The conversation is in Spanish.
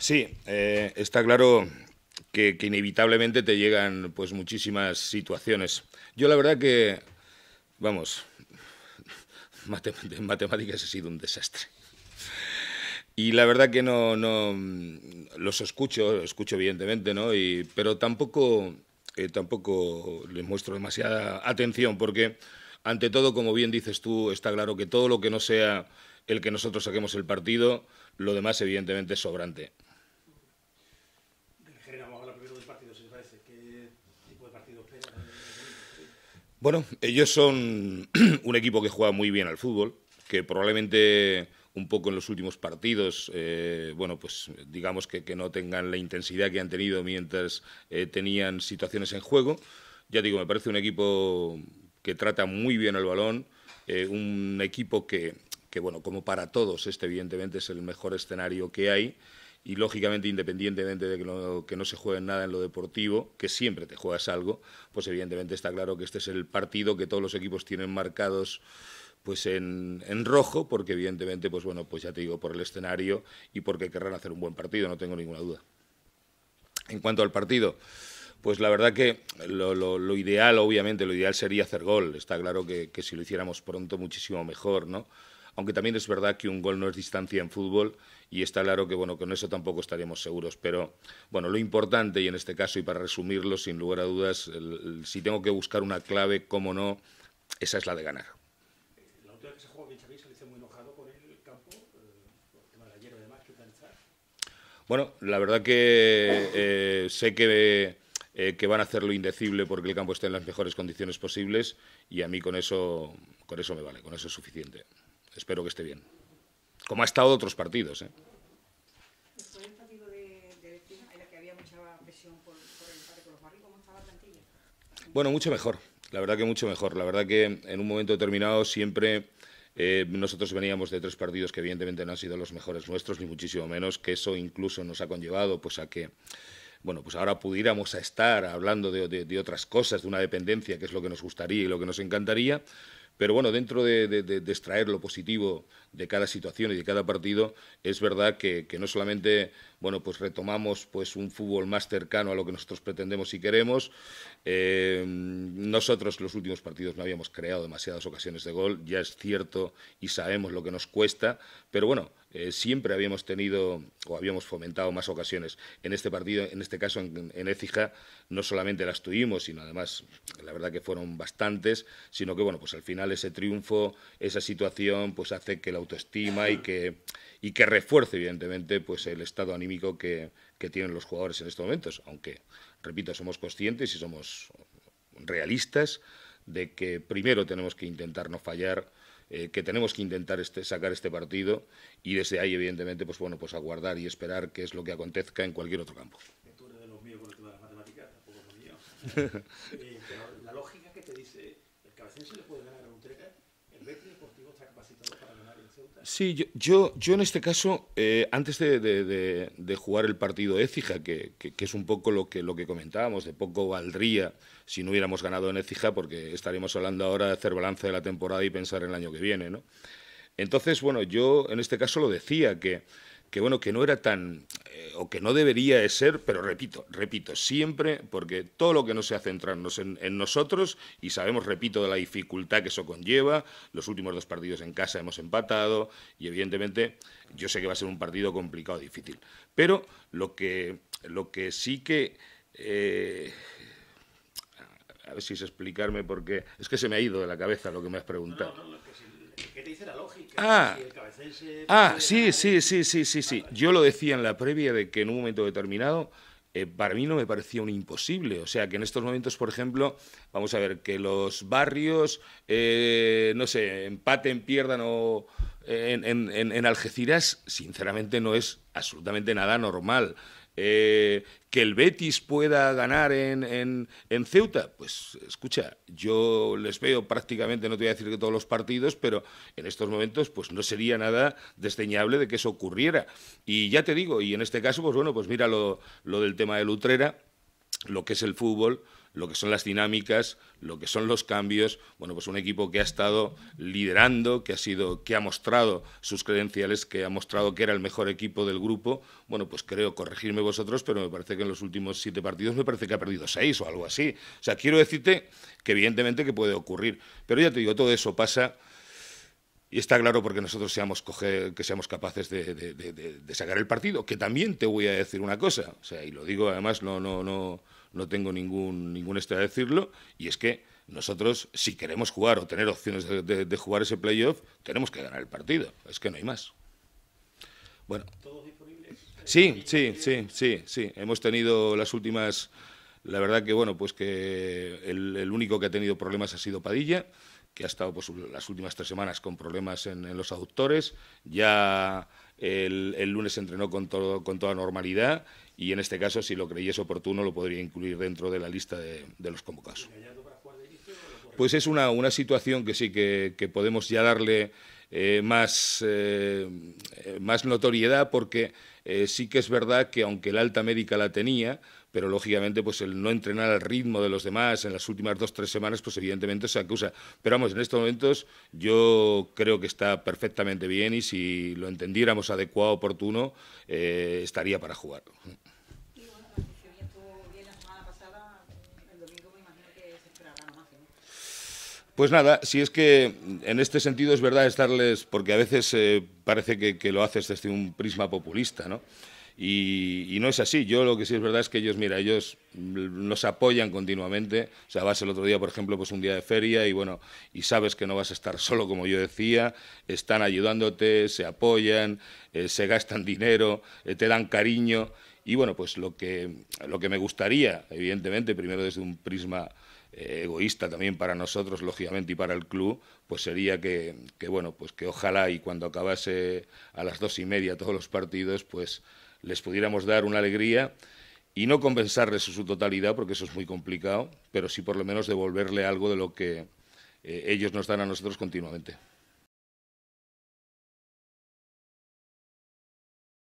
Sí, eh, está claro que, inevitablemente te llegan pues muchísimas situaciones. Yo la verdad que, vamos, en matemáticas ha sido un desastre. Y la verdad que no, no los escucho, escucho evidentemente, ¿no? Y, pero tampoco, eh, tampoco les muestro demasiada atención porque, ante todo, como bien dices tú, está claro que todo lo que no sea el que nosotros saquemos el partido, lo demás evidentemente es sobrante. Bueno, ellos son un equipo que juega muy bien al fútbol, que probablemente un poco en los últimos partidos, eh, bueno, pues digamos que, no tengan la intensidad que han tenido mientras eh, tenían situaciones en juego. Ya digo, me parece un equipo que trata muy bien el balón, eh, un equipo que, que, bueno, como para todos, este evidentemente es el mejor escenario que hay y lógicamente independientemente de que, no se juegue nada en lo deportivo, que siempre te juegas algo, pues evidentemente está claro que este es el partido que todos los equipos tienen marcados pues en, rojo, porque evidentemente, pues bueno, pues ya te digo, por el escenario y porque querrán hacer un buen partido, no tengo ninguna duda. En cuanto al partido, pues la verdad que lo, lo, ideal, obviamente, lo ideal sería hacer gol. Está claro que, que si lo hiciéramos pronto, muchísimo mejor, ¿no? aunque también es verdad que un gol no es distancia en fútbol y está claro que bueno, con eso tampoco estaríamos seguros. Pero bueno, lo importante, y en este caso, y para resumirlo, sin lugar a dudas, si tengo que buscar una clave, cómo no, esa es la de ganar. Bueno, la verdad que eh, sé que... Eh, que van a hacer lo indecible porque el campo esté en las mejores condiciones posibles y a mí con eso, con eso me vale, con eso es suficiente. Espero que esté bien. Como ha estado otros partidos. Bueno, mucho mejor. La verdad que mucho mejor. La verdad que en un momento determinado siempre eh, nosotros veníamos de tres partidos que evidentemente no han sido los mejores nuestros, ni muchísimo menos, que eso incluso nos ha conllevado pues a que bueno, pues ahora pudiéramos estar hablando de, de otras cosas, de una dependencia, que es lo que nos gustaría y lo que nos encantaría, pero bueno, dentro de, extraer lo positivo de cada situación y de cada partido, es verdad que, no solamente pues retomamos pues, un fútbol más cercano a lo que nosotros pretendemos y queremos. Eh, nosotros los últimos partidos no habíamos creado demasiadas ocasiones de gol, ya es cierto y sabemos lo que nos cuesta, pero bueno, eh, siempre habíamos tenido o habíamos fomentado más ocasiones. En este partido, en este caso en, Écija, no solamente las tuvimos, sino además, la verdad que fueron bastantes, sino que, bueno, pues al final ese triunfo, esa situación, pues hace que la autoestima y que, y que refuerce, evidentemente, pues el estado anímico que, que tienen los jugadores en estos momentos, aunque, repito, somos conscientes y somos realistas de que primero tenemos que intentar no fallar, eh, que tenemos que intentar este, sacar este partido y desde ahí, evidentemente, pues bueno, pues aguardar y esperar qué es lo que acontezca en cualquier otro campo. Tú eres de los míos con el tema de las matemáticas, tampoco los míos. Eh, la lógica que te dice, ¿el cabecense le puede ganar a un treca? Sí, yo, yo, en este caso, eh, antes de, jugar el partido Écija, que, que, es un poco lo que, lo que comentábamos, de poco valdría si no hubiéramos ganado en Ecija porque estaríamos hablando ahora de hacer balance de la temporada y pensar en el año que viene, Entonces, bueno, yo en este caso lo decía, que que bueno, que no era tan, eh, o que no debería de ser, pero repito, repito, siempre, porque todo lo que no sea centrarnos en, nosotros, y sabemos, repito, de la dificultad que eso conlleva, los últimos dos partidos en casa hemos empatado, y evidentemente yo sé que va a ser un partido complicado, difícil, pero lo que, lo que sí que... Eh, a ver si es explicarme porque es que se me ha ido de la cabeza lo que me has preguntado la lógica. Ah, ah sí, sí, sí, sí, sí, sí. Yo lo decía en la previa de que en un momento determinado eh, para mí no me parecía un imposible. O sea, que en estos momentos, por ejemplo, vamos a ver, que los barrios, eh, no sé, empaten, pierdan o... Eh, en, Algeciras, sinceramente, no es absolutamente nada normal. Eh, que el Betis pueda ganar en, Ceuta, pues escucha, yo les veo prácticamente, no te voy a decir que todos los partidos, pero en estos momentos pues no sería nada desdeñable de que eso ocurriera. Y ya te digo, y en este caso, pues bueno, pues mira lo, lo del tema de Lutrera, lo que es el fútbol, lo que son las dinámicas, lo que son los cambios. Bueno, pues un equipo que ha estado liderando, que ha sido, que ha mostrado sus credenciales, que ha mostrado que era el mejor equipo del grupo. Bueno, pues creo, corregirme vosotros, pero me parece que en los últimos siete partidos me parece que ha perdido seis o algo así. O sea, quiero decirte que evidentemente que puede ocurrir. Pero ya te digo, todo eso pasa. Y está claro porque nosotros seamos que seamos capaces de, sacar el partido. Que también te voy a decir una cosa, o sea, y lo digo además, no, no, no, no tengo ningún, ningún este a decirlo, y es que nosotros, si queremos jugar o tener opciones de, jugar ese playoff, tenemos que ganar el partido, es que no hay más. Bueno. ¿Todos disponibles? Sí, sí, sí, sí, sí. Hemos tenido las últimas... La verdad que, bueno, pues que el único que ha tenido problemas ha sido Padilla, que ha estado pues, las últimas tres semanas con problemas en, los aductores. Ya el, el lunes entrenó con, con toda normalidad y en este caso, si lo creyese oportuno, lo podría incluir dentro de la lista de, los convocados. Pues es una, situación que sí que, podemos ya darle eh, eh, más, notoriedad porque eh, sí que es verdad que aunque la alta médica la tenía, pero lógicamente pues el no entrenar al ritmo de los demás en las últimas dos, tres semanas, pues evidentemente se acusa. Pero vamos, en estos momentos yo creo que está perfectamente bien y si lo entendiéramos adecuado, oportuno, eh, estaría para jugar. Pues nada, si es que en este sentido es verdad estarles, porque a veces eh, parece que, que, lo haces desde un prisma populista, ¿no? Y, no es así. Yo lo que sí es verdad es que ellos, mira, ellos nos apoyan continuamente. O sea, vas el otro día, por ejemplo, pues un día de feria y bueno, y sabes que no vas a estar solo, como yo decía. Están ayudándote, se apoyan, eh, se gastan dinero, eh, te dan cariño. Y bueno, pues lo que, lo que me gustaría, evidentemente, primero desde un prisma eh, egoísta también para nosotros, lógicamente, y para el club, pues sería que, que bueno, pues que ojalá y cuando acabase a las dos y media todos los partidos, pues les pudiéramos dar una alegría y no compensarles en su totalidad, porque eso es muy complicado, pero sí por lo menos devolverle algo de lo que eh, ellos nos dan a nosotros continuamente.